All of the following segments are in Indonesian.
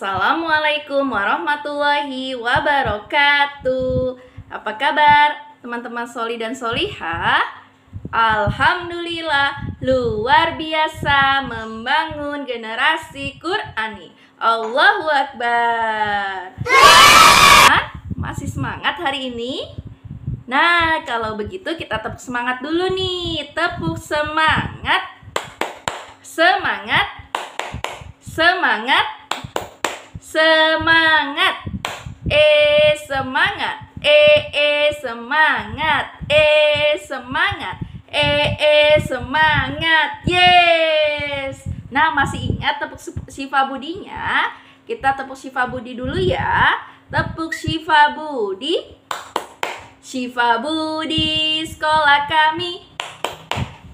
Assalamualaikum warahmatullahi wabarakatuh Apa kabar teman-teman soli dan soliha? Alhamdulillah luar biasa membangun generasi Qur'ani Allahu Akbar Masih semangat hari ini? Nah kalau begitu kita tepuk semangat dulu nih Tepuk semangat Semangat Semangat Semangat. E, semangat. E E, semangat. E, semangat. E E, semangat. Yes. Nah, masih ingat tepuk Siva Budinya? Kita tepuk Siva Budi dulu ya. Tepuk Siva Budi. Siva Budi sekolah kami.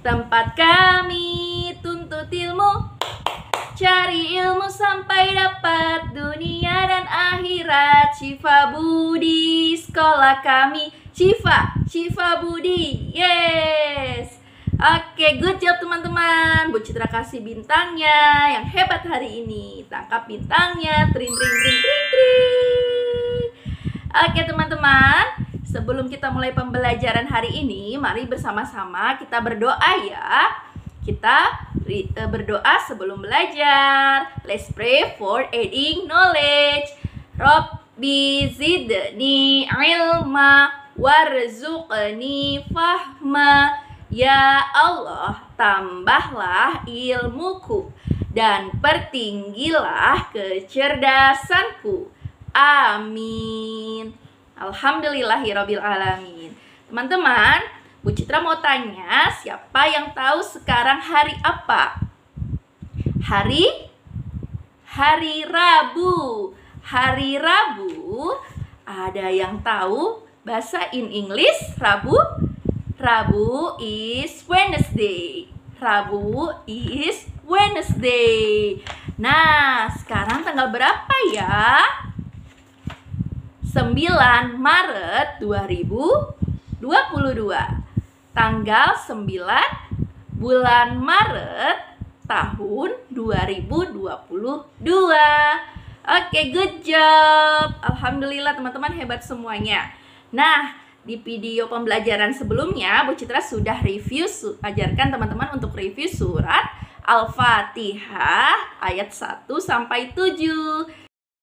Tempat kami tuntut ilmu Cari ilmu sampai dapat dunia dan akhirat Shiva Budi sekolah kami Shiva Shiva Budi Yes Oke, okay, good job teman-teman. Bu Citra kasih bintangnya yang hebat hari ini. Tangkap bintangnya, tring tring tring tring trin Oke, okay, teman-teman. Sebelum kita mulai pembelajaran hari ini, mari bersama-sama kita berdoa ya. Kita Eh, berdoa sebelum belajar. Let's pray for adding knowledge. Rabbi zidni ilma warzuqni fahma. Ya Allah, tambahlah ilmuku dan pertinggilah kecerdasanku. Amin. Alhamdulillahirabbil alamin. Teman-teman, Bu Citra mau tanya, siapa yang tahu sekarang hari apa? Hari Hari Rabu. Hari Rabu ada yang tahu bahasa in English Rabu? Rabu is Wednesday. Rabu is Wednesday. Nah, sekarang tanggal berapa ya? 9 Maret 2022 tanggal 9 bulan Maret tahun 2022. Oke, good job. Alhamdulillah teman-teman hebat semuanya. Nah, di video pembelajaran sebelumnya Bu Citra sudah review ajarkan teman-teman untuk review surat Al-Fatihah ayat 1 sampai 7.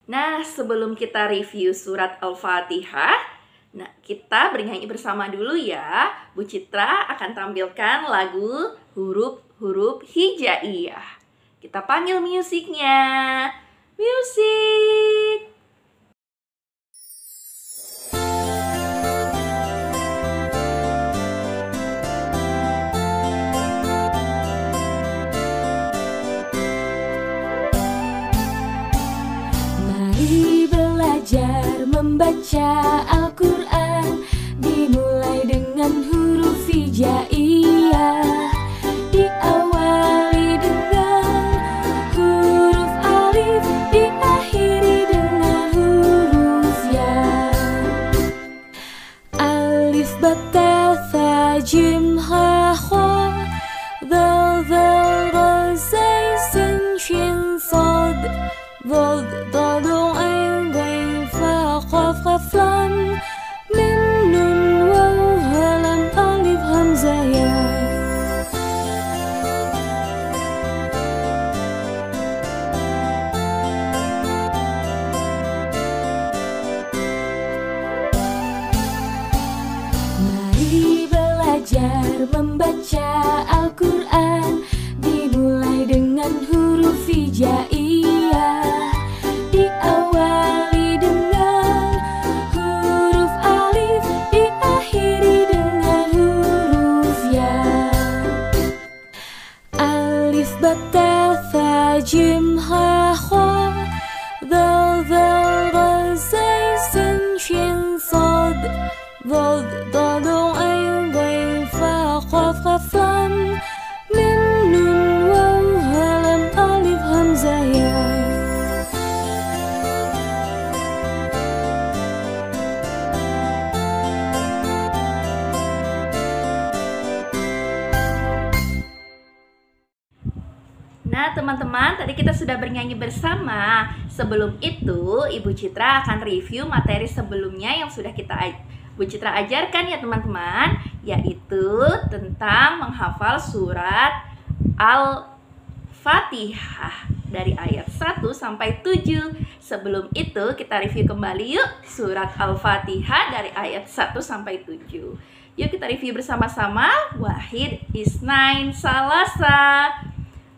Nah, sebelum kita review surat Al-Fatihah, Nah, kita bernyanyi bersama dulu ya. Bu Citra akan tampilkan lagu huruf-huruf hijaiyah. Kita panggil musiknya. Musik. Mari belajar membaca Al-Quran a teman-teman, tadi kita sudah bernyanyi bersama. Sebelum itu, Ibu Citra akan review materi sebelumnya yang sudah kita ibu Citra ajarkan ya teman-teman, yaitu tentang menghafal surat Al-Fatihah dari ayat 1 sampai 7. Sebelum itu kita review kembali yuk surat Al-Fatihah dari ayat 1 sampai 7. Yuk kita review bersama-sama. Wahid Isnain Salasa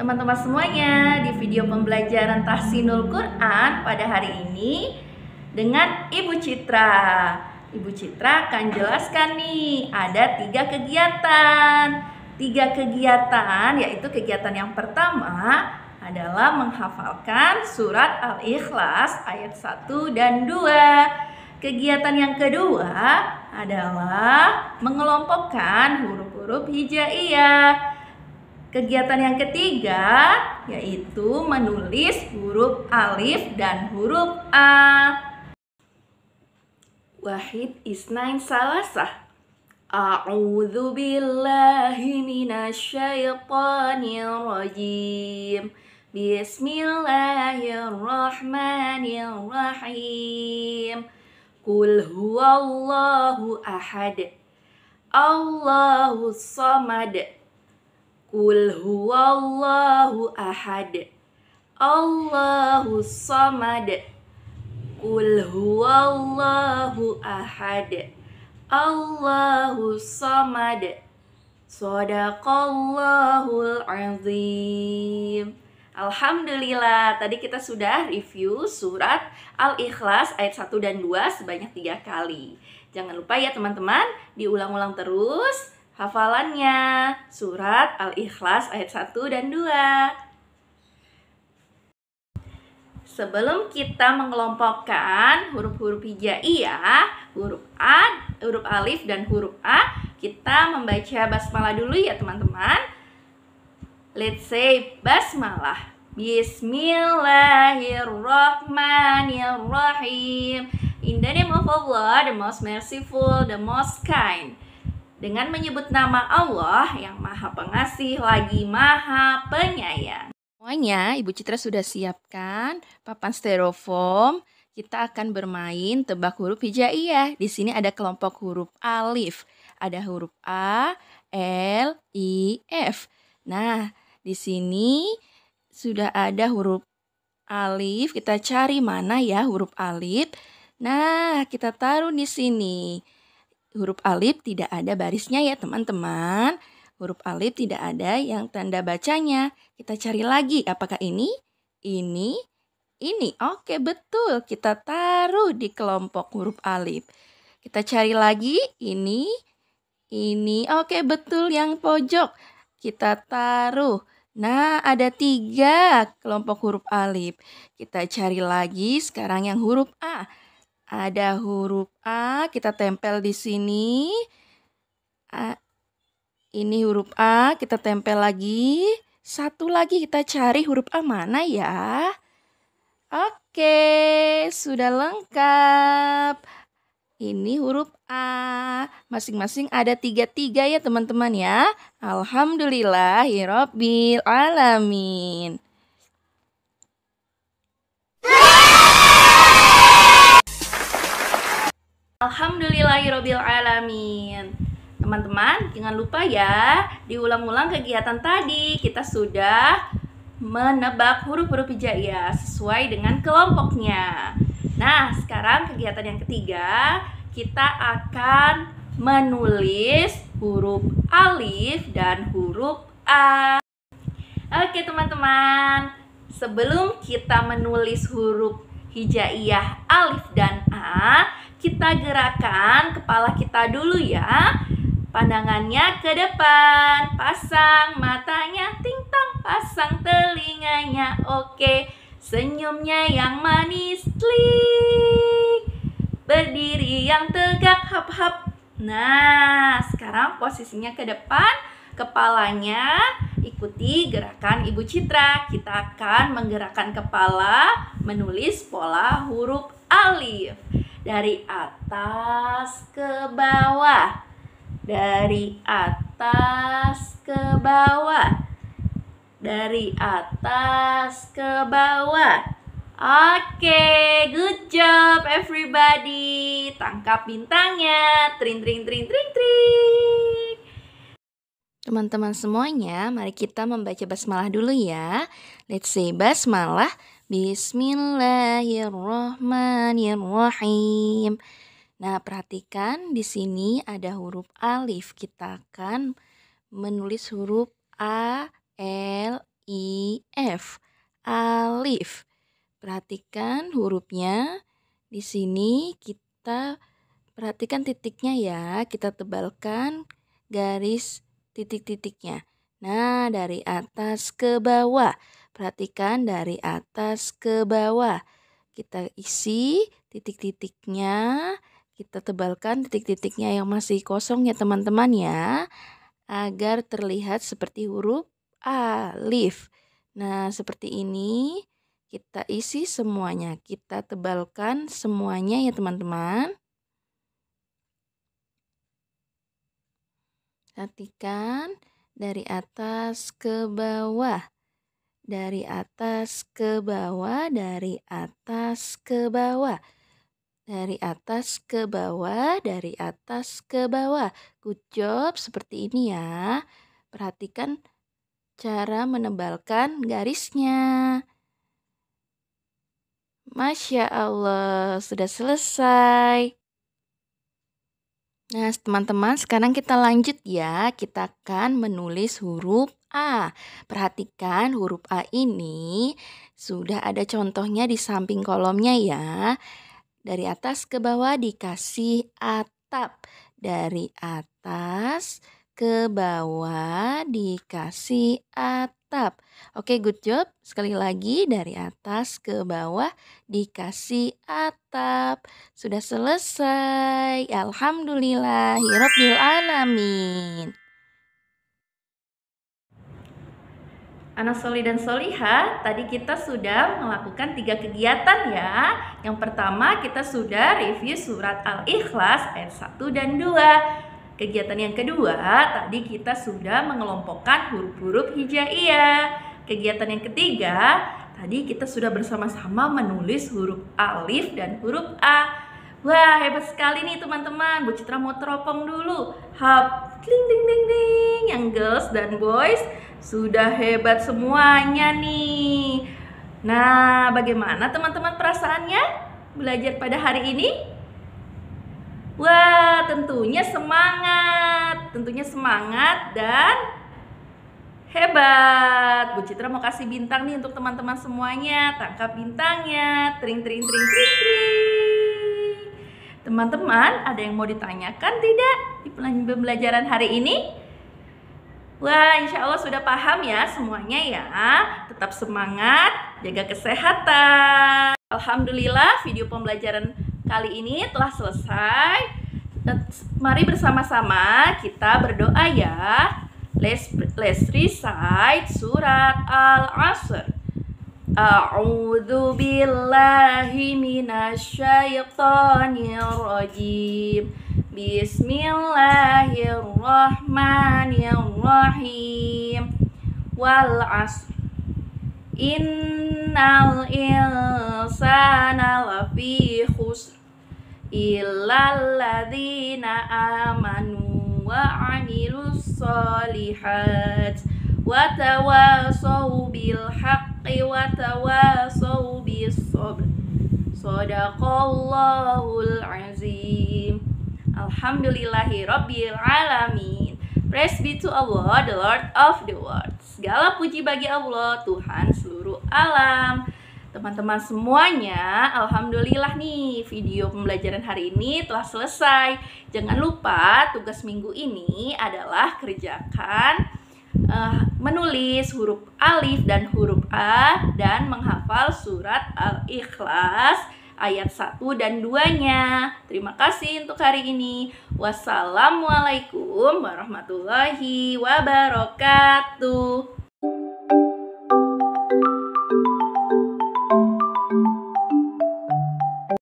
teman-teman semuanya di video pembelajaran Tahsinul Quran pada hari ini dengan Ibu Citra. Ibu Citra akan jelaskan nih ada tiga kegiatan. Tiga kegiatan yaitu kegiatan yang pertama adalah menghafalkan surat Al-Ikhlas ayat 1 dan 2. Kegiatan yang kedua adalah mengelompokkan huruf-huruf hijaiyah. Kegiatan yang ketiga yaitu menulis huruf alif dan huruf A. Wahid isnain salasah. A'udzu billahi minasyaitonir rajim. Bismillahirrahmanirrahim. Qul huwallahu ahad. Allahus samad Kul huwallahu ahad. Allahu samad. Kul huwallahu ahad. Allahu samad. Sadaqallahul azim. Alhamdulillah, tadi kita sudah review surat Al-Ikhlas ayat 1 dan 2 sebanyak tiga kali. Jangan lupa ya teman-teman, diulang-ulang terus Hafalannya surat Al-Ikhlas ayat 1 dan 2. Sebelum kita mengelompokkan huruf-huruf hijaiyah, huruf A, huruf alif dan huruf A, kita membaca basmalah dulu ya teman-teman. Let's say basmalah. Bismillahirrahmanirrahim. In the name of Allah, the most merciful, the most kind dengan menyebut nama Allah yang Maha Pengasih lagi Maha Penyayang. Semuanya, Ibu Citra sudah siapkan papan styrofoam. Kita akan bermain tebak huruf hijaiyah. Di sini ada kelompok huruf alif. Ada huruf A, L, I, F. Nah, di sini sudah ada huruf alif. Kita cari mana ya huruf alif. Nah, kita taruh di sini huruf alif tidak ada barisnya ya teman-teman. Huruf alif tidak ada yang tanda bacanya. Kita cari lagi apakah ini, ini, ini. Oke betul, kita taruh di kelompok huruf alif. Kita cari lagi ini, ini. Oke betul yang pojok. Kita taruh. Nah, ada tiga kelompok huruf alif. Kita cari lagi sekarang yang huruf A. Ada huruf A, kita tempel di sini. A, ini huruf A, kita tempel lagi. Satu lagi kita cari huruf A mana ya? Oke, sudah lengkap. Ini huruf A. Masing-masing ada tiga-tiga ya teman-teman ya. Alhamdulillah, Alamin. alamin. Teman-teman, jangan lupa ya, diulang-ulang kegiatan tadi. Kita sudah menebak huruf-huruf hijaiyah sesuai dengan kelompoknya. Nah, sekarang kegiatan yang ketiga, kita akan menulis huruf alif dan huruf a. Oke, teman-teman. Sebelum kita menulis huruf hijaiyah alif dan a, kita gerakan kepala kita dulu ya. Pandangannya ke depan, pasang matanya, ting-tong, pasang telinganya, oke. Senyumnya yang manis, klik. Berdiri yang tegak, hap-hap. Nah, sekarang posisinya ke depan, kepalanya ikuti gerakan Ibu Citra. Kita akan menggerakkan kepala menulis pola huruf alif dari atas ke bawah dari atas ke bawah dari atas ke bawah Oke, good job everybody. Tangkap bintangnya. Tring tring tring tring tring. Teman-teman semuanya, mari kita membaca basmalah dulu ya. Let's say basmalah Bismillahirrahmanirrahim. Nah, perhatikan di sini ada huruf alif. Kita akan menulis huruf A, L, I, F. Alif. Perhatikan hurufnya. Di sini kita perhatikan titiknya ya. Kita tebalkan garis titik-titiknya. Nah, dari atas ke bawah. Perhatikan dari atas ke bawah. Kita isi titik-titiknya, kita tebalkan titik-titiknya yang masih kosong ya teman-teman ya, agar terlihat seperti huruf alif. Nah, seperti ini kita isi semuanya, kita tebalkan semuanya ya teman-teman. Perhatikan dari atas ke bawah dari atas ke bawah, dari atas ke bawah. Dari atas ke bawah, dari atas ke bawah. Good job, seperti ini ya. Perhatikan cara menebalkan garisnya. Masya Allah, sudah selesai. Nah, teman-teman, sekarang kita lanjut ya. Kita akan menulis huruf A. Perhatikan huruf A ini sudah ada contohnya di samping kolomnya ya. Dari atas ke bawah dikasih atap. Dari atas ke bawah dikasih atap. Oke, good job. Sekali lagi dari atas ke bawah dikasih atap. Sudah selesai. Alhamdulillah. Hirobbil ya alamin. Anak soli dan soliha, tadi kita sudah melakukan tiga kegiatan ya. Yang pertama kita sudah review surat Al-Ikhlas ayat 1 dan 2. Kegiatan yang kedua, tadi kita sudah mengelompokkan huruf-huruf hijaiyah. Kegiatan yang ketiga, tadi kita sudah bersama-sama menulis huruf alif dan huruf a. Wah hebat sekali nih teman-teman, Bu Citra mau teropong dulu. Hap, ding ding ding ding, yang girls dan boys sudah hebat semuanya nih. Nah, bagaimana teman-teman perasaannya belajar pada hari ini? Wah, tentunya semangat, tentunya semangat dan Hebat, Bu Citra mau kasih bintang nih untuk teman-teman semuanya. Tangkap bintangnya, tring tring tring tring tring. Teman-teman, ada yang mau ditanyakan tidak di pembelajaran hari ini? Wah, insya Allah sudah paham ya semuanya ya. Tetap semangat, jaga kesehatan. Alhamdulillah, video pembelajaran kali ini telah selesai. Nah, mari bersama-sama kita berdoa ya. Let's, let's recite surat Al-Asr. A'udzu billahi minasyaitonirrajim. Bismillahirrahmanirrahim. Wal 'asr. Innal insana lafi khusr. Illal ladzina amanu wa 'amilus solihat wa bil haqq bihaqqi wa tawasaw bisabr. Sadaqallahul azim. Alhamdulillahi rabbil alamin. Praise be to Allah, the Lord of the world. Segala puji bagi Allah, Tuhan seluruh alam. Teman-teman semuanya, alhamdulillah nih video pembelajaran hari ini telah selesai. Jangan lupa tugas minggu ini adalah kerjakan uh, menulis huruf alif dan huruf a dan menghafal surat Al-Ikhlas ayat 1 dan 2-nya. Terima kasih untuk hari ini. Wassalamualaikum warahmatullahi wabarakatuh.